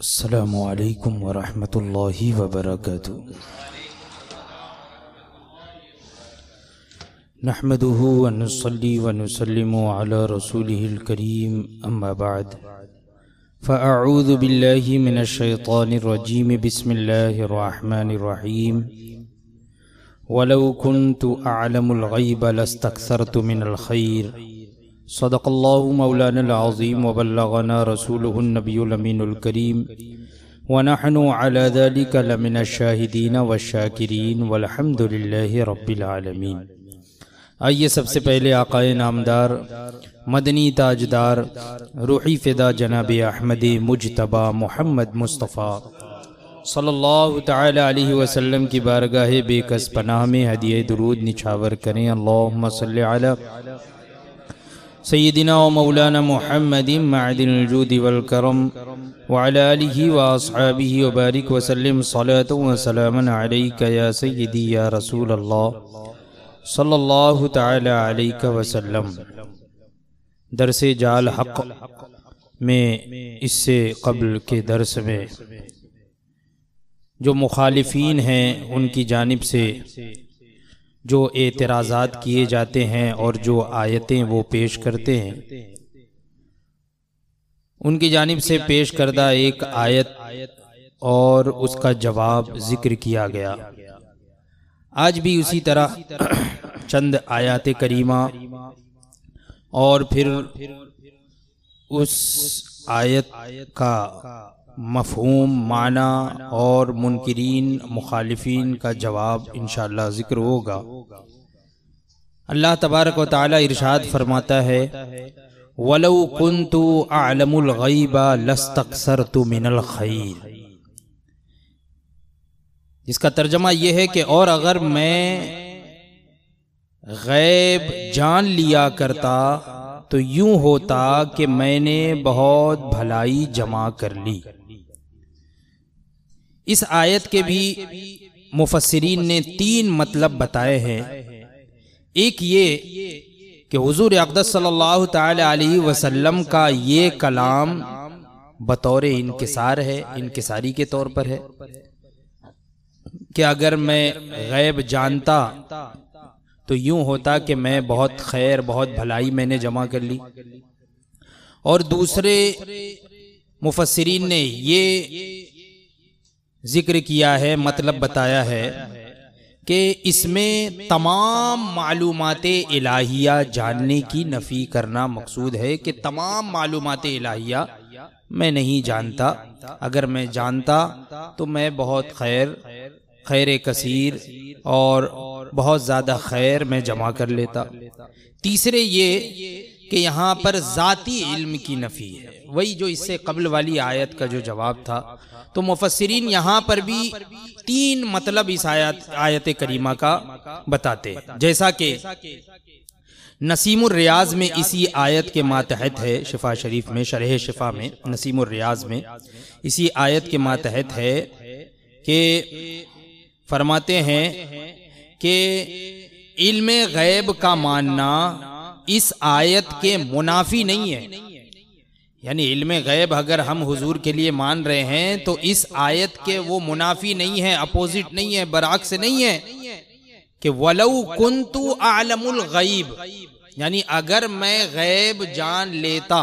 السلام عليكم ورحمة الله وبركاته نحمده ونصلي ونسلم على رسوله الكريم أما بعد فأعوذ بالله من الشيطان الرجيم بسم الله الرحمن الرحيم ولو كنت أعلم الغيب لاستكثرت من الخير ونحن على ذلك वनहन الشاهدين والشاكرين व لله رب العالمين आइए सबसे पहले आकाए नामदार मदनी ताजदार रूही फ़िदा जनाब अहमद मुजतबा मोहम्मद मुस्तफ़ा सल्लल्लाहु ताला अलैहि वसल्लम की बारगाह बेकस पनाह में हदिय दरूद निछावर करें अल्लाह सल सैदिना मौलाना मोहम्मद मादिलजूद वलकरम वाली वाबी वबारक वसलम सलात वसलम या सैदी या रसूल अल्लाह सल्लल्लाहु ताला अलैहि वसल्लम दरस जाल हक में इससे कबल के दरस में जो मुखालफन हैं उनकी जानब से जो एतराज़ात किए जाते हैं और जो आयतें वो पेश करते हैं उनकी जानब से पेश करदा एक आयत और उसका जवाब जिक्र किया गया आज भी उसी तरह चंद आयात करीमा और फिर उस आयत का मफहूम माना और मुनकरीन मुखालफी का जवाब इन ज़िक्र होगा अल्लाह तबारक वाली इर्शाद इरशाद फरमाता है वलो कन तो आलमगैबा लस तकसर तो मिनल खैर इसका तर्जमा यह है कि और अगर मैं गैब जान लिया करता तो यूं होता कि मैंने बहुत भलाई जमा कर ली इस आयत के भी मुफसरीन ने तीन मतलब बताए हैं एक ये कि हजूर अकदस सल्लल्लाहु अलैहि वसल्लम का ये कलाम बतौर इनकसार है इनकसारी के तौर पर है कि अगर मैं गैब जानता तो यूं होता कि मैं बहुत खैर बहुत भलाई मैंने जमा कर ली और दूसरे मुफसरीन ने ये जिक्र किया है मतलब बताया है कि इसमें तमाम मालूमत इलाहिया जानने की नफ़ी करना मकसूद है कि तमाम मालूमत इलाहिया मैं नहीं जानता अगर मैं जानता तो मैं बहुत खैर खैर कसीर और बहुत ज़्यादा खैर मैं जमा कर लेता तीसरे ये कि यहाँ पर ज़ाती इल्म की नफ़ी है वही जो इससे कबल वाली आयत का जो जवाब था तो मुफसरीन यहाँ पर भी तीन मतलब इस आयत आयत करीमा का बताते जैसा कि नसीम रियाज में इसी आयत के मातहत है शिफा शरीफ में शरह शिफा में नसीम रियाज में इसी आयत के मातहत है कि फरमाते हैं कि इल्म गैब का मानना इस आयत के मुनाफी नहीं है यानी इल्म गैब अगर हम हुजूर के लिए मान रहे हैं तो इस आयत के वो मुनाफी नहीं है अपोजिट नहीं है बराक से नहीं है कि वलऊ कुंतु आलमुल गईब यानी अगर मैं गैब जान लेता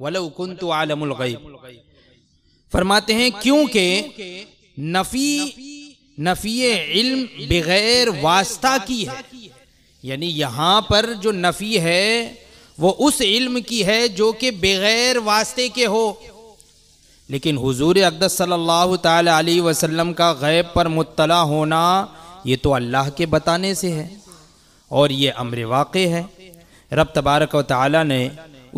वलऊ कुंतु आलमुल गईब फरमाते हैं क्योंकि नफी नफी इल्म बगैर वास्ता की है यानी यहाँ पर जो नफी है वो उस इल्म की है जो कि बगैर वास्ते के हो लेकिन हुजूर अकदस सल्लल्लाहु अलैहि वसल्लम का गैब पर मुतला होना ये तो अल्लाह के बताने से है और ये अमर वाक़ है रब तबारक ताला ने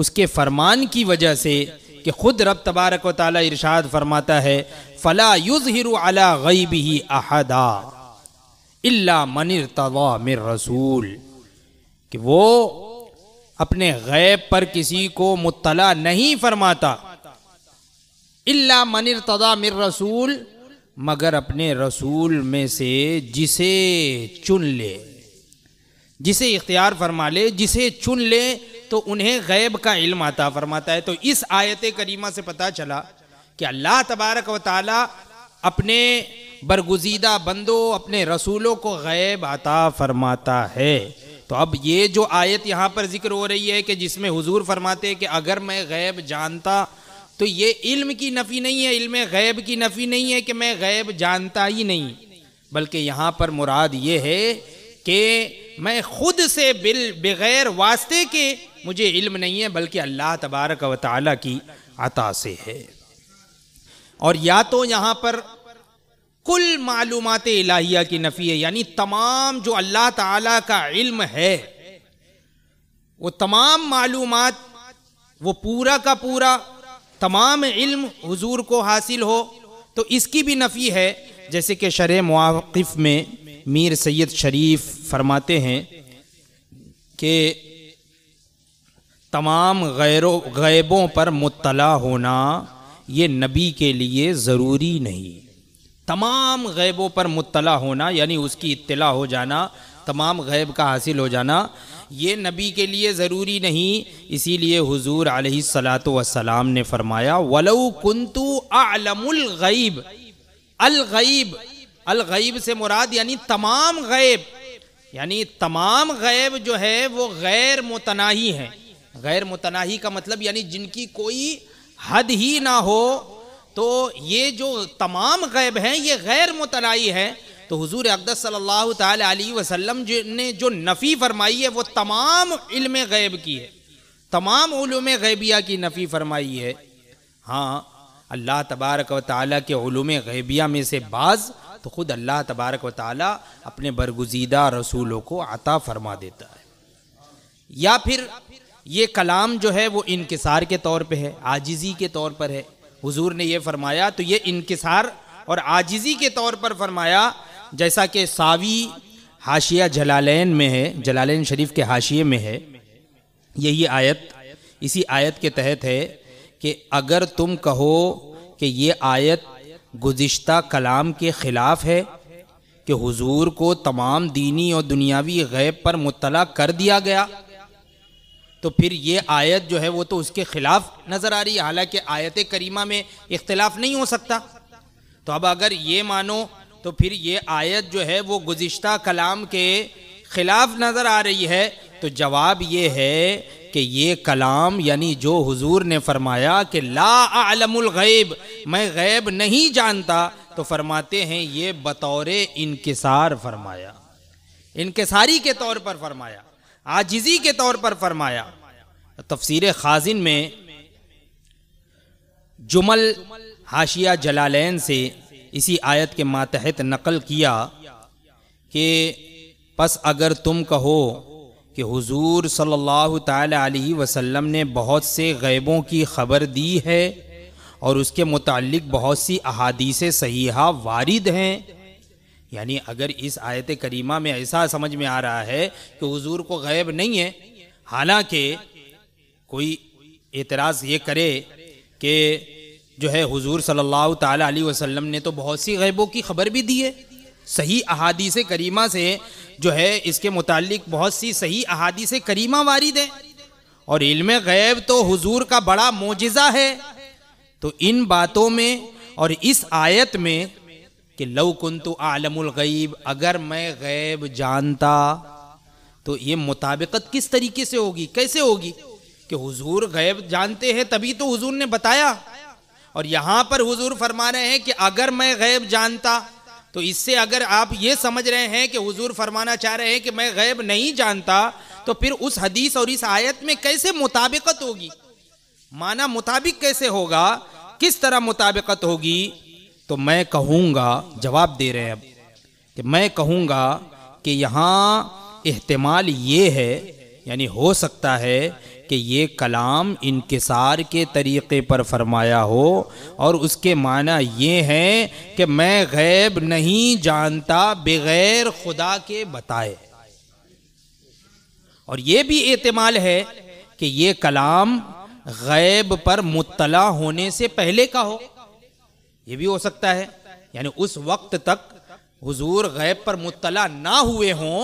उसके फरमान की वजह से कि खुद रब तबारक ताला इरशाद फरमाता है फ़ला युज अला गईब ही अहदा इल्ला मनिर तवा मिर रसूल कि वो अपने गैब पर किसी को मुतला नहीं फरमाता इल्ला मनिर तदा मिर रसूल मगर अपने रसूल में से जिसे चुन ले जिसे इख्तियार फरमा ले जिसे चुन ले तो उन्हें गैब का इल्म आता फरमाता है तो इस आयत करीमा से पता चला कि अल्लाह तबारक व अपने बरगुजीदा बंदों अपने रसूलों को गैब आता फरमाता है तो अब ये जो आयत यहाँ पर जिक्र हो रही है कि जिसमें हुजूर फरमाते हैं कि अगर मैं गैब जानता तो ये इल्म की नफ़ी नहीं है इल्म गैब की नफ़ी नहीं है कि मैं गैब जानता ही नहीं बल्कि यहाँ पर मुराद ये है कि मैं खुद से बिल बगैर वास्ते के मुझे इल्म नहीं है बल्कि अल्लाह तबारक व ताली की अता से है और या तो यहाँ पर कुल मालूमत इलाहिया की नफ़ी है यानी तमाम जो अल्लाह ताला का इल्म है वो तमाम मालूम वो पूरा का पूरा तमाम इल्म हुजूर को हासिल हो तो इसकी भी नफ़ी है जैसे कि शर मफ़ में मीर सैयद शरीफ फरमाते हैं कि तमाम गैरों गैबों पर मुतला होना ये नबी के लिए ज़रूरी नहीं तमाम गैबों पर मुतला होना यानी उसकी इतला हो जाना तमाम गैब का हासिल हो जाना ये नबी के लिए ज़रूरी नहीं इसीलिए हुजूर सलात वसलाम ने फरमाया वलऊ कुंतु आलमुलगैब अलगैब अलगैब से मुराद यानी तमाम गैब यानी तमाम गैब जो है वो गैर मुतनाही हैं गैर मुतनाही का मतलब यानी जिनकी कोई हद ही ना हो तो ये जो तमाम गैब हैं ये गैर मुतलाई है तो हुजूर अकदस सल्लल्लाहु अलैहि वसल्लम ने जो नफ़ी फरमाई है वो तमाम इल्म गैब की है तमाम उलूम गैबिया की नफ़ी फरमाई है हाँ अल्लाह तबारक व ताली के उलूम गैबिया में से बाज़ तो ख़ुद अल्लाह तबारक व ताली अपने बरगुजीदा रसूलों को अता फरमा देता है या फिर ये कलाम जो है वो इनकसार के तौर पर है आजिज़ी के तौर पर है हुजूर ने ये फरमाया तो ये इनकसार और आजिज़ी के तौर पर फरमाया जैसा कि सावी हाशिया जलालैन में है जलालैन शरीफ के हाशिए में है यही आयत इसी आयत के तहत है कि अगर तुम कहो कि ये आयत गुज्त कलाम के ख़िलाफ़ है कि हुजूर को तमाम दीनी और दुनियावी गैब पर मुतला कर दिया गया तो फिर ये आयत जो है वो तो उसके खिलाफ नज़र आ रही है हालांकि आयत करीमा में इख्तलाफ नहीं हो सकता तो अब अगर ये मानो तो फिर ये आयत जो है वो गुज्त कलाम के खिलाफ नज़र आ रही है तो जवाब ये है कि ये कलाम यानी जो हुजूर ने फरमाया कि ला आलमुल गैब मैं गैब नहीं जानता तो फरमाते हैं ये बतौर इनकसार फरमाया इनकसारी के तौर पर फरमाया आजिजी के तौर पर फरमाया तफसीर खाजिन में जुमल हाशिया जलालैन से इसी आयत के मातहत नकल किया कि बस अगर तुम कहो कि हुजूर सल्लल्लाहु अलैहि वसल्लम ने बहुत से गैबों की खबर दी है और उसके मुतालिक बहुत सी अहादीस सहीहा वारिद हैं यानी अगर इस आयत करीमा में ऐसा समझ में आ रहा है कि हुजूर को गैब नहीं है हालांकि कोई एतराज़ ये करे कि जो है हुजूर सल्लल्लाहु ताला अलैहि वसल्लम ने तो बहुत सी गैबों की खबर भी दी है सही अहादीस करीमा से जो है इसके मुतालिक बहुत सी सही अहादीस करीमा वारिद है और इल्म गैब तो हुजूर का बड़ा मोजा है तो इन बातों में और इस आयत में कि लव कुंतु आलमुल गईब अगर मैं गैब जानता तो ये मुताबिकत किस तरीके से होगी कैसे होगी कि हुजूर गैब जानते हैं तभी तो हुजूर ने बताया और यहाँ पर हुजूर फरमा रहे हैं कि अगर मैं गैब जानता तो इससे अगर आप ये समझ रहे हैं कि हुजूर फरमाना चाह रहे हैं कि मैं गैब नहीं जानता तो फिर उस हदीस और इस आयत में कैसे मुताबिकत होगी माना मुताबिक कैसे होगा किस तरह मुताबिकत होगी तो मैं कहूँगा जवाब दे रहे हैं अब कि मैं कहूँगा कि यहाँ एहतमाल ये है यानी हो सकता है कि ये कलाम इनकसार के तरीक़े पर फरमाया हो और उसके माना ये हैं कि मैं गैब नहीं जानता बग़ैर खुदा के बताए और ये भी एतमाल है कि ये कलाम गैब पर मुतला होने से पहले का हो ये भी हो सकता है यानी उस वक्त तक हुजूर गैब पर मुतला ना हुए हों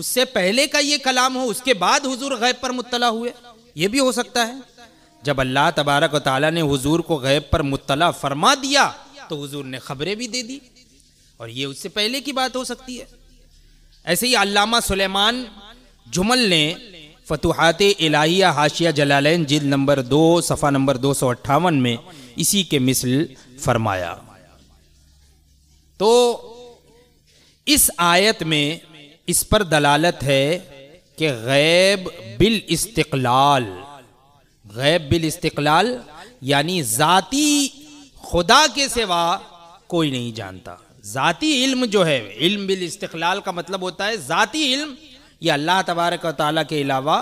उससे पहले का ये कलाम हो उसके बाद हुजूर गैब पर मुतला हुए ये भी हो सकता है जब अल्लाह तबारक ताली ने हुजूर को गैब पर मुतला फरमा दिया तो हुजूर ने खबरें भी दे दी और ये उससे पहले की बात हो सकती है ऐसे ही अल्लामा सुलेमान जुमल ने फतुहात इलाहिया हाशिया जलालैन जिल नंबर दो सफ़ा नंबर दो सौ अट्ठावन में इसी के मिसल फरमाया तो इस आयत में इस पर दलालत है कि गैब बिल इस्तकलाल गैब बिल इस्तकलाल यानी जाति खुदा के सिवा कोई नहीं जानता जाति इल्म जो है इल्म बिल इस्तकलाल का मतलब होता है जाति इल्म या अल्लाह तबारक ताली के अलावा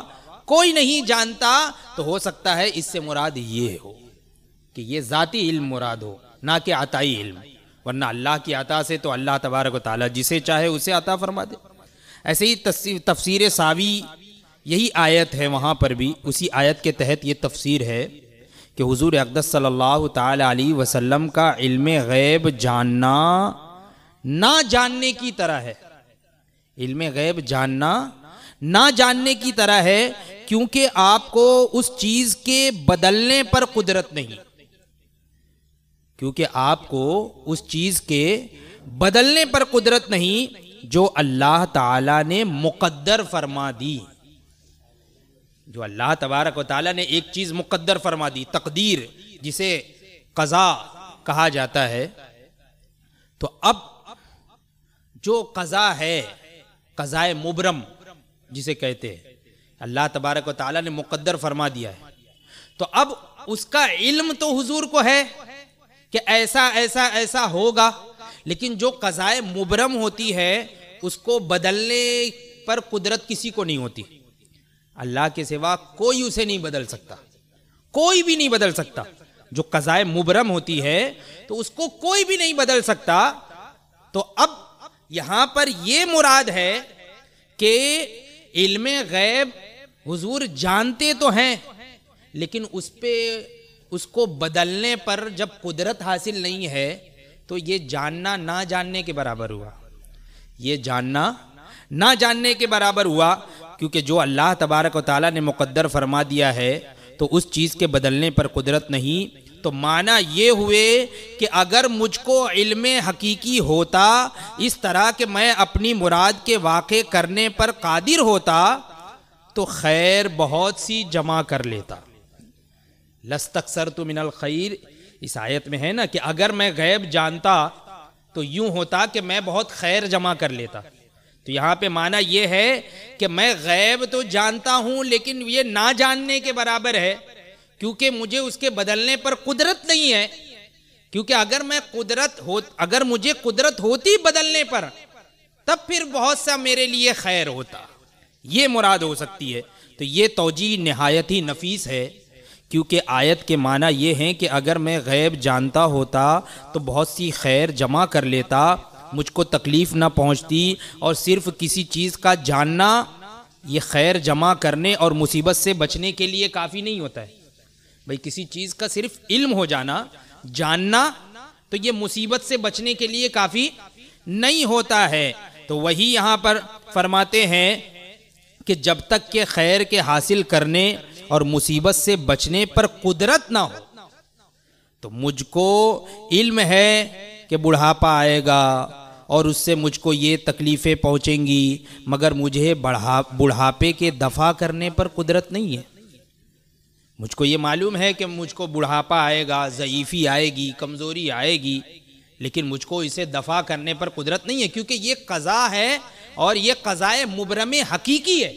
कोई नहीं जानता तो हो सकता है इससे मुराद ये हो कि ये जाति इल्म मुराद हो ना कि आताई इल्म वरना अल्लाह की आता से तो अल्लाह तबारक ताली जिसे चाहे उसे आता फरमा दे ऐसे ही तफसीर सावी यही आयत है वहाँ पर भी उसी आयत के तहत ये तफसीर है कि हुजूर अकदस सल्लल्लाहु अलैहि वसल्लम का इल्म गैब जानना ना जानने की तरह है इल्म गैब जानना ना जानने की तरह है क्योंकि आपको उस चीज़ के बदलने पर कुदरत नहीं क्योंकि आपको उस चीज़ के बदलने पर कुदरत नहीं जो अल्लाह ताला ने मुकद्दर फरमा दी जो अल्लाह तबारक ताला ने एक चीज़ मुकद्दर फरमा दी तकदीर जिसे कज़ा कहा जाता है तो अब जो कज़ा है कज़ाए मुबरम जिसे कहते हैं अल्लाह तबारक ताला ने मुकद्दर फरमा दिया है तो अब उसका इल्म तो हुजूर को है कि ऐसा ऐसा ऐसा होगा लेकिन जो कज़ाए मुबरम होती है उसको बदलने पर कुदरत किसी को नहीं होती अल्लाह के सिवा कोई उसे नहीं बदल सकता कोई भी नहीं बदल सकता जो कज़ाए मुबरम होती है तो उसको कोई भी नहीं बदल सकता तो अब यहां पर यह मुराद है कि इल्म गैब हुजूर जानते तो हैं लेकिन उस पर उसको बदलने पर जब कुदरत हासिल नहीं है तो ये जानना ना जानने के बराबर हुआ ये जानना ना जानने के बराबर हुआ क्योंकि जो अल्लाह तबारक ताली ने मुकद्दर फरमा दिया है तो उस चीज़ के बदलने पर कुदरत नहीं तो माना ये हुए कि अगर मुझको इल्म हकीकी होता इस तरह कि मैं अपनी मुराद के वाक़ करने पर कादिर होता तो खैर बहुत सी जमा कर लेता लस्तक सर तो मिनल खैर इस आयत में है ना कि अगर मैं गैब जानता तो यूं होता कि मैं बहुत खैर जमा कर लेता तो यहाँ पे माना यह है कि मैं गैब तो जानता हूँ लेकिन ये ना जानने के बराबर है क्योंकि मुझे उसके बदलने पर कुदरत नहीं है क्योंकि अगर मैं कुदरत हो अगर मुझे कुदरत होती बदलने पर तब फिर बहुत सा मेरे लिए खैर होता ये मुराद हो सकती है तो ये तोजी नहायत ही नफीस है क्योंकि आयत के माना ये हैं कि अगर मैं गैब जानता होता तो बहुत सी खैर जमा कर लेता मुझको तकलीफ़ ना पहुंचती और सिर्फ़ किसी चीज़ का जानना ये खैर जमा करने और मुसीबत से बचने के लिए काफ़ी नहीं होता है भाई किसी चीज़ का सिर्फ इल्म हो जाना जानना तो ये मुसीबत से बचने के लिए काफ़ी नहीं होता है तो वही यहाँ पर फरमाते हैं कि जब तक के खैर के हासिल करने और मुसीबत से बचने पर कुदरत ना हो तो मुझको इल्म है कि बुढ़ापा आएगा और उससे मुझको ये तकलीफ़ें पहुँचेंगी मगर मुझे बढ़ा बुढ़ापे के दफ़ा करने पर कुदरत नहीं है मुझको ये मालूम है कि मुझको बुढ़ापा आएगा ज़यीफ़ी आएगी कमज़ोरी आएगी लेकिन मुझको इसे दफ़ा करने पर कुदरत नहीं है क्योंकि ये कज़ा है और ये कज़ाए मुबरम हकीकी है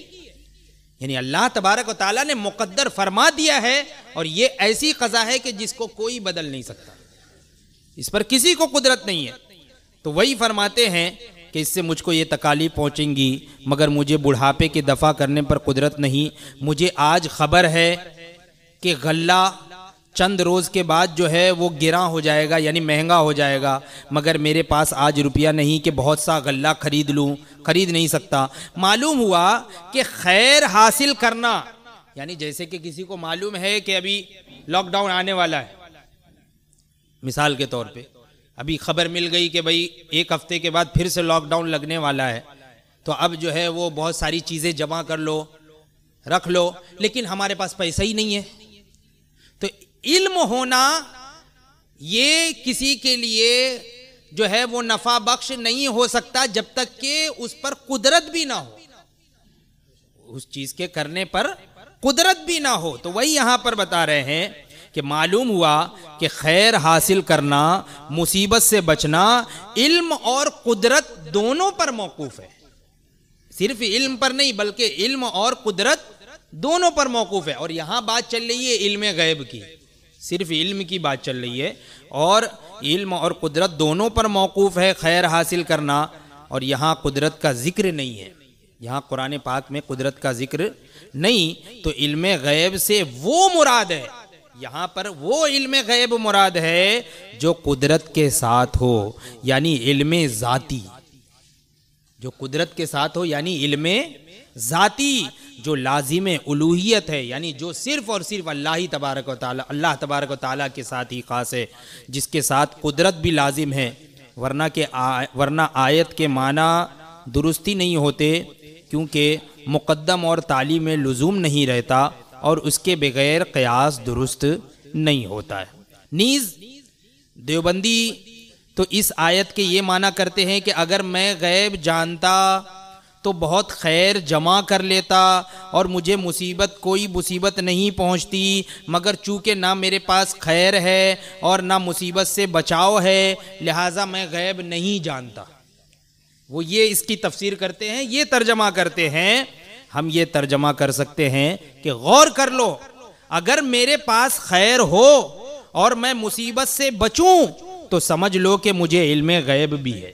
यानी अल्लाह तबारक ताली ने मुकद्दर फरमा दिया है और ये ऐसी कज़ा है कि जिसको कोई बदल नहीं सकता इस पर किसी को कुदरत नहीं है तो वही फरमाते हैं कि इससे मुझको ये तकालीफ पहुँचेंगी मगर मुझे बुढ़ापे के दफ़ा करने पर कुदरत नहीं मुझे आज खबर है कि गल्ला चंद रोज़ के बाद जो है वो गिरा हो जाएगा यानी महंगा हो जाएगा मगर मेरे पास आज रुपया नहीं कि बहुत सा गल्ला ख़रीद लूँ ख़रीद नहीं सकता मालूम हुआ कि खैर हासिल करना यानी जैसे कि किसी को मालूम है कि अभी लॉकडाउन आने वाला है मिसाल के तौर पे अभी खबर मिल गई कि भाई एक हफ्ते के बाद फिर से लॉकडाउन लगने वाला है तो अब जो है वो बहुत सारी चीज़ें जमा कर लो रख लो लेकिन हमारे पास पैसा ही नहीं है इल्म होना ये किसी के लिए जो है वो नफा बख्श नहीं हो सकता जब तक के उस पर कुदरत भी ना हो उस चीज के करने पर कुदरत भी ना हो तो वही यहां पर बता रहे हैं कि मालूम हुआ कि खैर हासिल करना मुसीबत से बचना इल्म और कुदरत दोनों पर मौकूफ है सिर्फ इल्म पर नहीं बल्कि इल्म और कुदरत दोनों पर मौकूफ है और यहां बात चल रही है इल्म गैब की सिर्फ इल्म की बात चल रही है और इल्म और कुदरत दोनों पर मौकूफ़ है खैर हासिल करना और यहाँ कुदरत का जिक्र नहीं है यहाँ कुरान पाक में कुदरत का जिक्र नहीं तो इल्म गैब से वो मुराद है यहाँ पर वो इल्म गैब मुराद है जो कुदरत के साथ हो यानी इल्म ज़ाती जो कुदरत के साथ हो यानी इल्म ज़ाती जो लाजिम उलूहियत है यानी जो सिर्फ़ और सिर्फ अल्लाह ही तबारक वाली अल्लाह तबारक वाली के साथ ही ख़ास है जिसके साथ कुदरत भी लाजिम है वरना के आ, वरना आयत के माना दुरुस्ती नहीं होते क्योंकि मुकदम और ताली में लजूम नहीं रहता और उसके बगैर क़यास दुरुस्त नहीं होता है नीज़ देवबंदी तो इस आयत के ये माना करते हैं कि अगर मैं गैब जानता तो बहुत खैर जमा कर लेता और मुझे मुसीबत कोई मुसीबत नहीं पहुंचती मगर चूँकि ना मेरे पास खैर है और ना मुसीबत से बचाव है लिहाजा मैं गैब नहीं जानता वो ये इसकी तफसीर करते हैं ये तर्जमा करते हैं हम ये तर्जमा कर सकते हैं कि गौर कर लो अगर मेरे पास खैर हो और मैं मुसीबत से बचूं तो समझ लो कि मुझे इल्म गैब भी है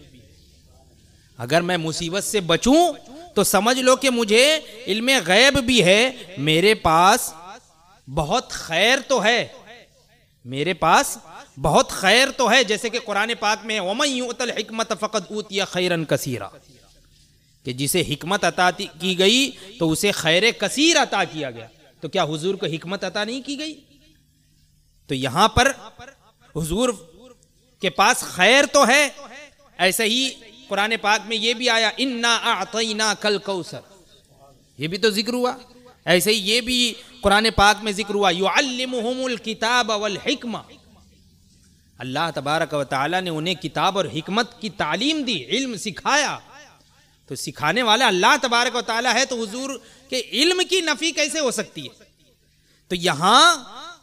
अगर मैं मुसीबत से बचूं तो समझ लो कि मुझे इल्म गैब भी है मेरे पास बहुत खैर तो है मेरे पास बहुत खैर तो है जैसे कि कुरान पाक में हिकमत फ़कत ऊतिया खैरन कसीरा कि जिसे हिकमत अता की गई तो उसे खैर कसीर अता किया गया तो क्या हुजूर को हमत अता नहीं की गई तो यहां पर हुजूर के पास खैर तो है ऐसे ही कुरान पाक में ये भी आया इन्ना आतना कल कौसर ये भी तो जिक्र हुआ ऐसे ही ये भी कुरान पाक में जिक्र हुआ यू अलमहमुल किताब अवल हिकमा अल्लाह तबारक व ताली ने उन्हें किताब और हिकमत की तालीम दी इल्म सिखाया तो सिखाने वाला अल्लाह तबारक व ताली है तो हजूर के इल्म की नफी कैसे हो सकती है तो यहाँ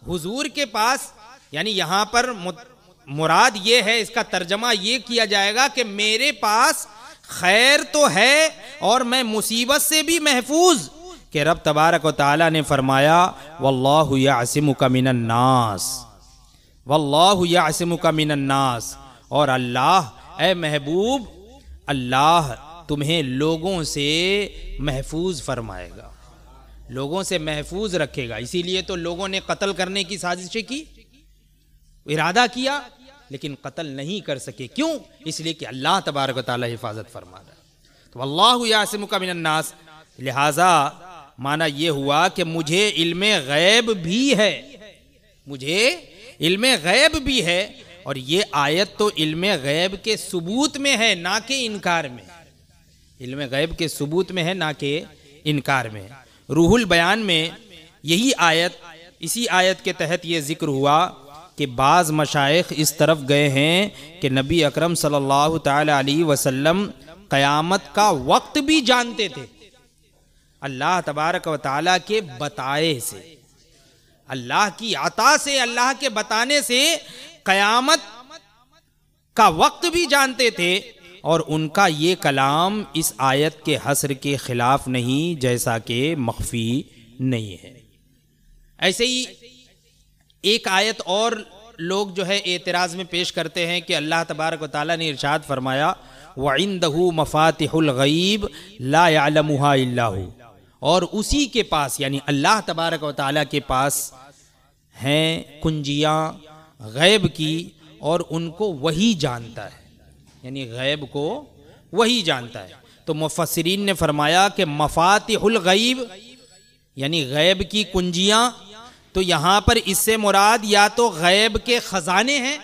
हजूर के पास यानी यहाँ पर मुराद ये है इसका तर्जमा ये किया जाएगा कि मेरे पास खैर तो है और मैं मुसीबत से भी महफूज कि रब तबारक ताली ने फरमाया वल्लाहु यासिम का मिनन्नास वल्लाहु यासिम का और अल्लाह ए महबूब अल्लाह तुम्हें लोगों से महफूज फरमाएगा लोगों से महफूज रखेगा इसीलिए तो लोगों ने कत्ल करने की साजिशें की इरादा किया लेकिन कत्ल नहीं कर सके क्यों इसलिए कि अल्लाह तबारक ताली हिफाजत फरमा रहा तो अल्लाह यासम का मिनन्नास लिहाजा माना यह हुआ कि मुझे इल्म गैब भी है मुझे इल्म गैब भी है और ये आयत तो इल्म गैब के सबूत में है ना कि इनकार में इल्म गैब के सबूत में है ना कि इनकार में रूहुल बयान में यही आयत इसी आयत के तहत ये जिक्र हुआ कि बाज़ मशाइख इस तरफ गए हैं कि नबी अकरम सल्लल्लाहु अलैहि वसल्लम क़यामत का वक्त भी जानते थे अल्लाह तबारक व ताली के बताए से अल्लाह की आता से अल्लाह के बताने से क़यामत का वक्त भी जानते थे और उनका ये कलाम इस आयत के हसर के ख़िलाफ़ नहीं जैसा कि मख्फी नहीं है ऐसे ही एक आयत और लोग जो है एतराज़ में पेश करते हैं कि अल्लाह तबारक ताली ने इर्शाद फरमाया वंदहू मफातहलगीब लालमहा और उसी के पास यानी अल्लाह तबारक ताली के पास हैं कुंजियाँ गैब की और उनको वही जानता है यानी गैब को वही जानता है तो मुफसरीन ने फरमाया कि मफातहलगीब यानी गैब की कुंजियाँ तो यहां पर इससे मुराद या तो गैब के ख़जाने हैं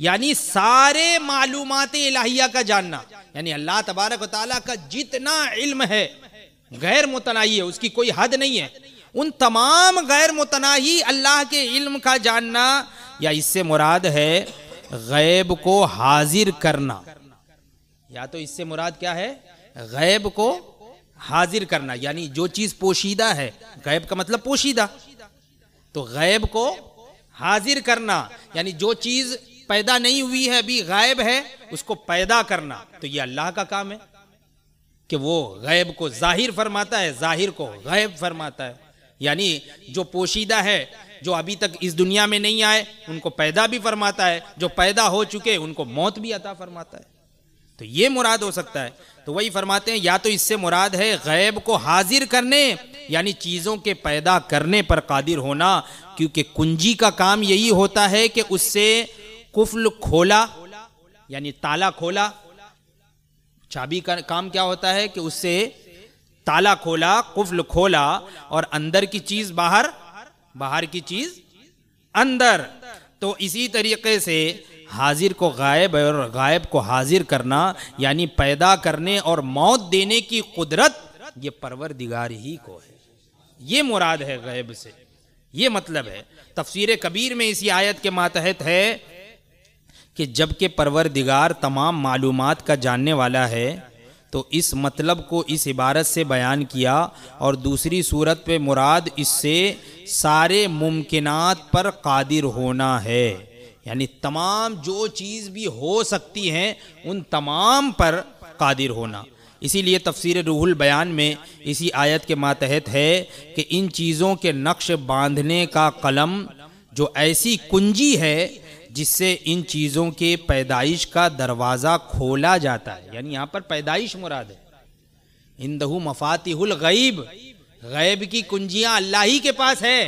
यानी सारे मालूम इलाहिया का जानना यानी अल्लाह तबारक वाली का जितना इल्म है गैर मुतनाही है उसकी कोई हद नहीं है उन तमाम गैर मुतनाही अल्लाह के इल्म का जानना या इससे मुराद है गैब को हाजिर करना या तो इससे मुराद क्या है गैब को हाजिर करना यानी जो चीज़ पोशीदा है गैब का मतलब पोशीदा तो गैब को हाजिर करना यानी जो चीज पैदा नहीं हुई है अभी गायब है उसको पैदा करना तो ये अल्लाह का काम है कि वो गैब को जाहिर फरमाता है जाहिर को गैब फरमाता है यानी जो पोशीदा है जो अभी तक इस दुनिया में नहीं आए उनको पैदा भी फरमाता है जो पैदा हो चुके उनको मौत भी अता फरमाता है तो ये मुराद हो सकता है तो वही फरमाते हैं या तो इससे मुराद है गैब को हाजिर करने यानी चीज़ों के पैदा करने पर कादिर होना क्योंकि कुंजी का काम यही होता है कि उससे कुफल खोला यानी ताला खोला चाबी का काम क्या होता है कि उससे ताला खोला कुफल खोला और अंदर की चीज़ बाहर बाहर की चीज़ अंदर तो इसी तरीके से हाजिर को गायब और गायब को हाजिर करना यानी पैदा करने और मौत देने की कुदरत ये परवर दिगार ही को है ये मुराद है गैब से ये मतलब है तफसीर कबीर में इसी आयत के मातहत है कि जबकि परवर दिगार तमाम मालूम का जानने वाला है तो इस मतलब को इस इबारत से बयान किया और दूसरी सूरत पे मुराद इससे सारे मुमकिनात पर कादिर होना है यानी तमाम जो चीज़ भी हो सकती हैं उन तमाम पर कादिर होना इसीलिए तफसीर रूहुल बयान में इसी आयत के मातहत है कि इन चीज़ों के नक्श बांधने का कलम जो ऐसी कुंजी है जिससे इन चीज़ों के पैदाइश का दरवाज़ा खोला जाता है यानी यहाँ पर पैदाइश मुराद है इंदहू मफातिहुल गैब गैब की कुंजियाँ अल्लाह ही के पास है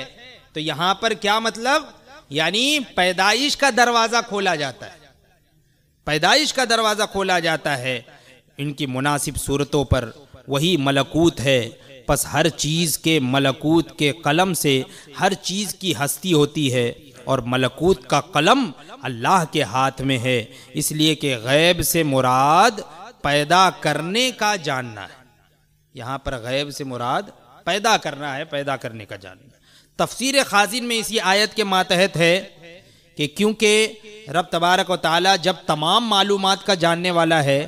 तो यहाँ पर क्या मतलब यानी पैदाइश का दरवाजा खोला जाता है पैदाइश का दरवाजा खोला जाता है इनकी मुनासिब सूरतों पर वही मलकूत है बस हर चीज़ के मलकूत के कलम से हर चीज़ की हस्ती होती है और मलकूत का कलम अल्लाह के हाथ में है इसलिए कि गैब से मुराद पैदा करने का जानना है यहाँ पर गैब से मुराद पैदा करना है पैदा करने का जानना तफसीर खाजिन में इसी आयत के मातहत है कि क्योंकि रब तबारक वाली जब तमाम मालूम का जानने वाला है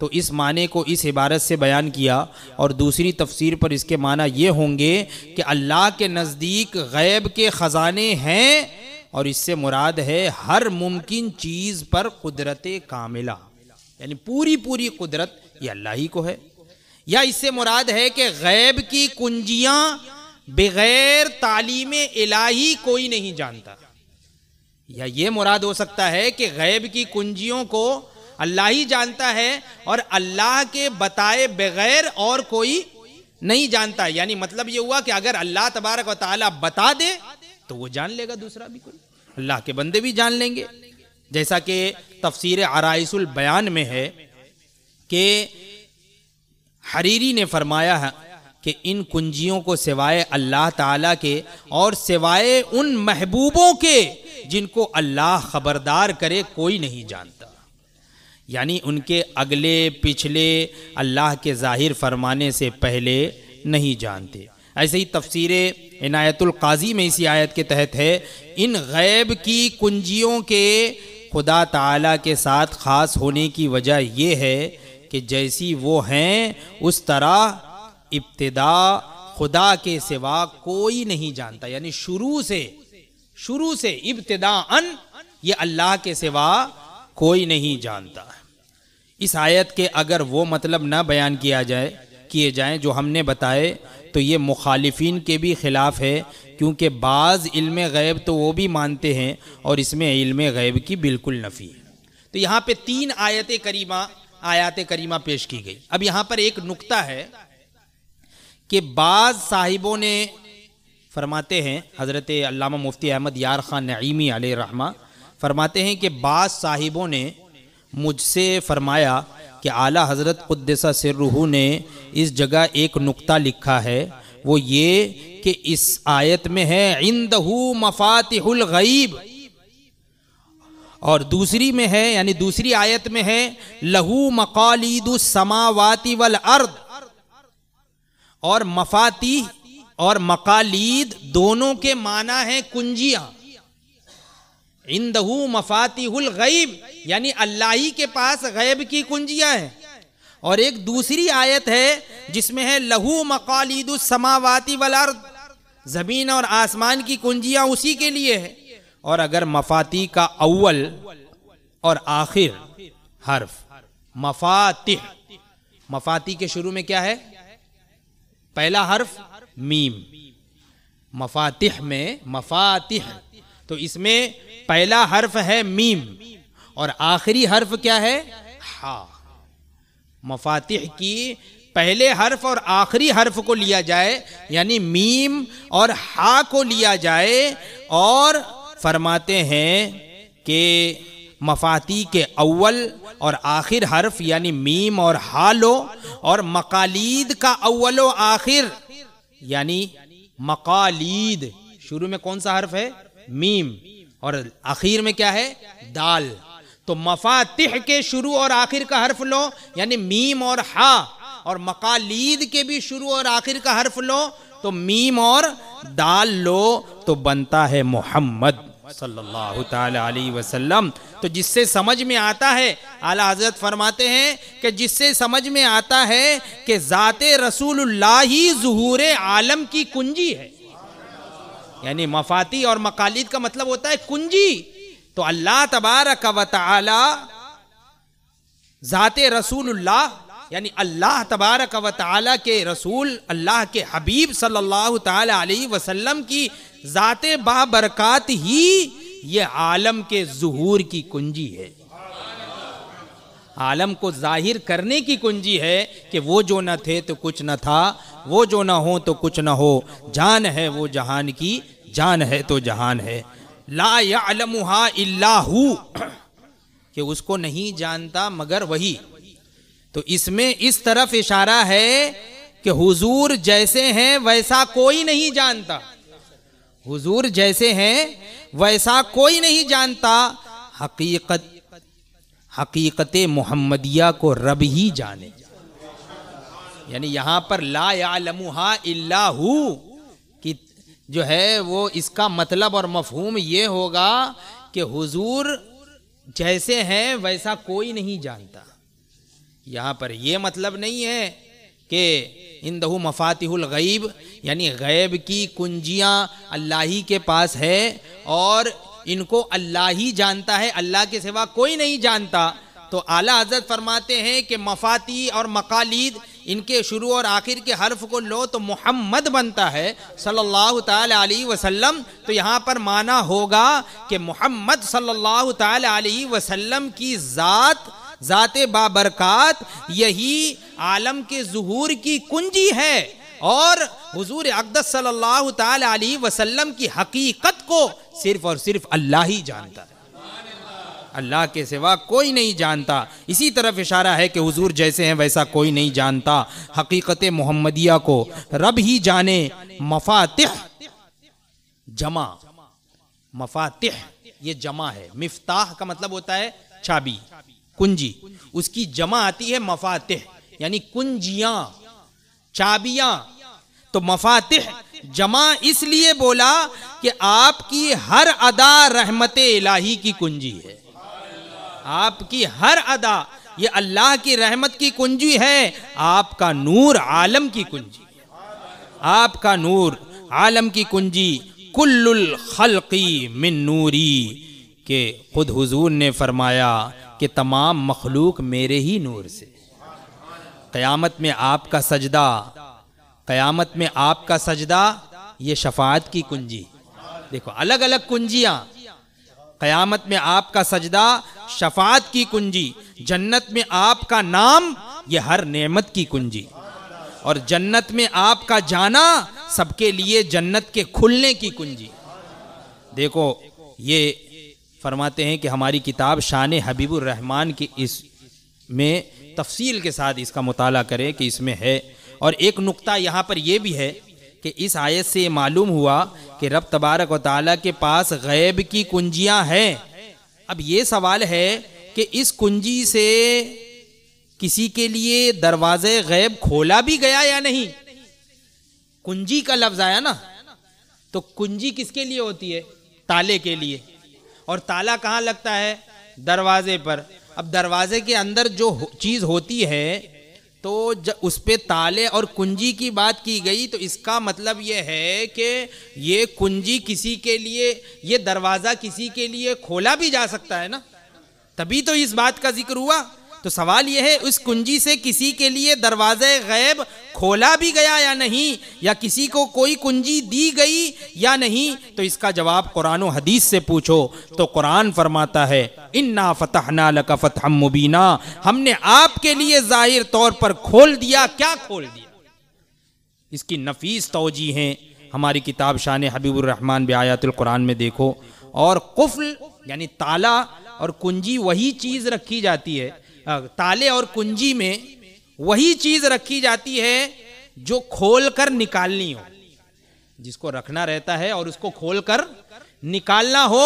तो इस माने को इस इबारत से बयान किया और दूसरी तफसीर पर इसके माना ये होंगे कि अल्लाह के नज़दीक गैब के ख़जाने हैं और इससे मुराद है हर मुमकिन चीज़ पर कुदरत कामिला यानी पूरी पूरी कुदरत ये अल्लाह ही को है या इससे मुराद है कि गैब की कुंजियाँ बगैर तालीम इलाही कोई नहीं जानता या ये मुराद हो सकता है कि गैब की कुंजियों को अल्लाह ही जानता है और अल्लाह के बताए बगैर और कोई नहीं जानता यानी मतलब ये हुआ कि अगर अल्लाह तबारक व ताला बता दे तो वो जान लेगा दूसरा भी कोई अल्लाह के बंदे भी जान लेंगे जैसा कि तफसीर आराइसुल बयान में है कि हरीरी ने फरमाया है कि इन कुंजियों को सिवाय अल्लाह ताला के और सिवाय उन महबूबों के जिनको अल्लाह खबरदार करे कोई नहीं जानता यानी उनके अगले पिछले अल्लाह के ज़ाहिर फरमाने से पहले नहीं जानते ऐसे ही तफसीर इनायतुल काजी में इसी आयत के तहत है इन गैब की कुंजियों के खुदा ताला के साथ ख़ास होने की वजह यह है कि जैसी वो हैं उस तरह इब्तदा खुदा के सिवा कोई नहीं जानता यानी शुरू से शुरू से इब्तदा अन ये अल्लाह के सिवा कोई नहीं जानता इस आयत के अगर वो मतलब ना बयान किया जाए किए जाएं जो हमने बताए तो ये मुखालिफिन के भी ख़िलाफ़ है क्योंकि बाज़ इल्म गैब तो वो भी मानते हैं और इसमें इल्म गैब की बिल्कुल नफ़ी है तो यहाँ पे तीन आयत करीमा आयात करीमा पेश की गई अब यहाँ पर एक नुकता है कि बाज़ साहिबों ने फरमाते हैं हज़रत अल्लामा मुफ्ती अहमद यार ख़ान नईमी रहमा फरमाते हैं कि बाज़ साहिबों ने मुझसे फरमाया कि आला हज़रत कुद्दसा सिररू ने इस जगह एक नुक्ता लिखा है वो ये कि इस आयत में है इंदहू गईब और दूसरी में है यानी दूसरी आयत में है लहू मकालीद समावाती वल अर्द और मफाती और मकालीद दोनों के माना है कुंजिया इंदहू मफातिहुल गैब यानी अल्लाह ही के पास गैब की कुंजिया है और एक दूसरी आयत है जिसमें है लहू मकालीद समावाती वलार जमीन और आसमान की कुंजिया उसी के लिए है और अगर मफाती का अव्वल और आखिर हर्फ मफाति मफाती के शुरू में क्या है पहला हर्फ मीम मफातिह में मफातिह तो इसमें पहला हर्फ है मीम और आखिरी हर्फ क्या है हा मफातिह की पहले हर्फ और आखिरी हर्फ को लिया जाए यानी मीम और हा को लिया जाए और फरमाते हैं कि मफाती के अव्वल और आखिर हर्फ यानी मीम और हालो और मकालीद का अव्वल आखिर यानी मकालीद शुरू में कौन सा हर्फ है मीम और आखिर में क्या है दाल तो मफातिह के शुरू और आखिर का हर्फ लो यानी मीम और हा और मकालीद के भी शुरू और आखिर का हर्फ लो तो मीम और दाल लो तो बनता है मोहम्मद सल्लल्लाहु अलैहि वसल्लम तो जिससे समझ में आता है आला हजरत फरमाते हैं कि जिससे समझ में आता है कि जाते रसूलुल्लाह ही जहूर आलम की कुंजी है यानी मफाती और मकालिद का मतलब होता है कुंजी तो अल्लाह तबारक व ताला रसूलुल्लाह यानी अल्लाह तबारक व ताली के रसूल अल्लाह के हबीब सल्लल्लाहु अलैहि वसल्लम की ज़ाते बाबरकत ही ये आलम के जहूर की कुंजी है आलम को जाहिर करने की कुंजी है कि वो जो न थे तो कुछ न था वो जो न हो तो कुछ न हो जान है वो जहान की जान है तो जहान है ला यालमुहा इल्लाहू कि उसको नहीं जानता मगर वही तो इसमें इस तरफ इशारा है कि हुजूर जैसे हैं वैसा कोई नहीं जानता हुजूर जैसे हैं वैसा कोई नहीं जानता हकीकत हकीकत मोहम्मदिया को रब ही जाने यानी यहां पर ला यालमुहा इल्ला कि जो है वो इसका मतलब और मफहूम ये होगा कि हुजूर जैसे हैं वैसा कोई नहीं जानता यहाँ पर यह मतलब नहीं है कि इंदहू मफातिहुल गैब यानी गैब की कुंजियाँ अल्लाह ही के पास है और इनको अल्लाह ही जानता है अल्लाह के सिवा कोई नहीं जानता तो आला हजरत फरमाते हैं कि मफाती और मकालीद इनके शुरू और आखिर के हर्फ को लो तो मोहम्मद बनता है सल्लल्लाहु अलैहि वसल्लम तो यहाँ पर माना होगा कि मोहम्मद सल्लल्लाहु अलैहि वसल्लम की ज़ात जाते बाबरकत यही आलम के जहूर की कुंजी है और हजूर अकदस सल्लल्लाहु अलैहि वसल्लम की हकीकत को सिर्फ और सिर्फ अल्लाह ही जानता है अल्लाह के सिवा कोई नहीं जानता इसी तरफ इशारा है कि हुजूर जैसे हैं वैसा कोई नहीं जानता हकीकत मोहम्मदिया को रब ही जाने मफातिह जमा मफातिह ये जमा है मिफ्ताह का मतलब होता है चाबी कुंजी उसकी जमा आती है मफातेह यानी कुंजियां चाबियां तो मफातेह जमा इसलिए बोला कि आपकी हर अदा रहमत इलाही की कुंजी है आपकी हर अदा ये अल्लाह की रहमत की कुंजी है आपका नूर आलम की कुंजी आपका नूर आलम की कुंजी कुल्लुल खलकी मिन नूरी के खुद हुजूर ने फरमाया कि तमाम मखलूक मेरे ही नूर से क़यामत में आपका सजदा क़यामत में आपका सजदा ये शफात की कुंजी देखो अलग अलग कुंजियाँ क़यामत में आपका सजदा शफात की कुंजी जन्नत में आपका नाम ये हर नेमत की कुंजी और जन्नत में आपका जाना सबके लिए जन्नत के खुलने की कुंजी देखो ये फरमाते हैं कि हमारी किताब शान रहमान की इस में तफसील के साथ इसका मताल करें कि इसमें है और एक नुक्ता यहाँ पर यह भी है कि इस आयत से ये मालूम हुआ कि रब तबारक व ताली के पास गैब की कुंजियाँ हैं अब ये सवाल है कि इस कुंजी से किसी के लिए दरवाज़े गैब खोला भी गया या नहीं कुंजी का लफ्ज़ आया ना तो कुंजी किसके लिए होती है ताले के लिए और ताला कहाँ लगता है दरवाजे पर अब दरवाजे के अंदर जो चीज होती है तो उस पर ताले और कुंजी की बात की गई तो इसका मतलब यह है कि ये कुंजी किसी के लिए ये दरवाज़ा किसी के लिए खोला भी जा सकता है ना तभी तो इस बात का जिक्र हुआ तो सवाल यह है उस कुंजी से किसी के लिए दरवाज़े गैब खोला भी गया या नहीं या किसी को कोई कुंजी दी गई या नहीं तो इसका जवाब कुरान हदीस से पूछो तो कुरान फरमाता है इन्ना फतहना लका फतह मुबीना हमने आपके लिए ज़ाहिर तौर पर खोल दिया क्या खोल दिया इसकी नफीस तोजी है हमारी किताब शान हबीबुररहमान आयातुल कुरान में देखो और कुफल यानी ताला और कुंजी वही चीज़ रखी जाती है ताले और कुंजी में वही चीज रखी जाती है जो खोल कर निकालनी हो जिसको रखना रहता है और उसको खोल कर निकालना हो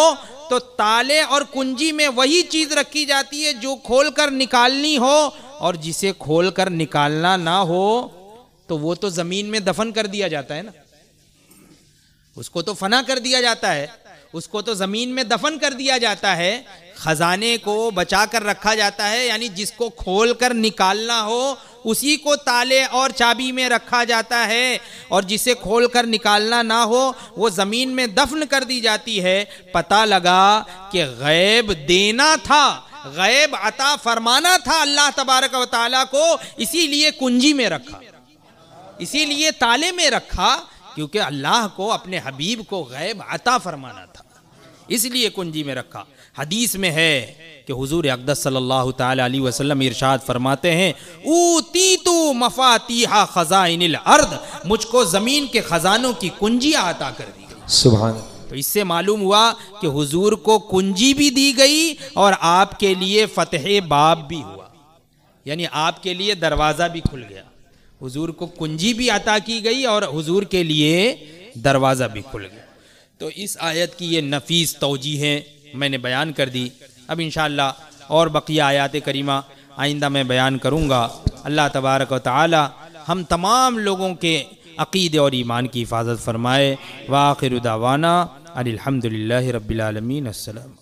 तो ताले और कुंजी में वही चीज रखी जाती है जो खोल कर निकालनी हो और जिसे खोल कर निकालना ना हो तो वो तो जमीन में दफन कर दिया जाता है ना उसको तो फना कर दिया जाता है उसको तो ज़मीन में दफन कर दिया जाता है खजाने को बचा कर रखा जाता है यानी जिसको खोल कर निकालना हो उसी को ताले और चाबी में रखा जाता है और जिसे खोल कर निकालना ना हो वो ज़मीन में दफन कर दी जाती है पता लगा कि गैब देना था गैब अता फरमाना था अल्लाह तबारक व ताली को इसीलिए कुंजी में रखा इसीलिए ताले में रखा क्योंकि अल्लाह को अपने हबीब को गैब अता फरमाना था इसलिए कुंजी में रखा हदीस में है कि हुजूर अकदस सल्लल्लाहु अलैहि वसल्लम इरशाद फरमाते हैं ऊती तो मफातीहा खजाइन अर्द मुझको ज़मीन के ख़जानों की कुंजिया अता कर दी गई सुबह तो इससे मालूम हुआ कि हुजूर को कुंजी भी दी गई और आपके लिए फतेह बाब भी हुआ यानी आपके लिए दरवाज़ा भी खुल गया हुजूर को कुंजी भी अता की गई और हुजूर के लिए दरवाज़ा भी खुल गया तो इस आयत की ये नफीस तोजी है मैंने बयान कर दी अब इन और बकिया आयात करीमा आइंदा मैं बयान करूँगा अल्लाह तबारक ताली हम तमाम लोगों के अकीद और ईमान की हिफाजत फरमाए वाखिर दावाना अलहमदिल्ला रबालमीन असलम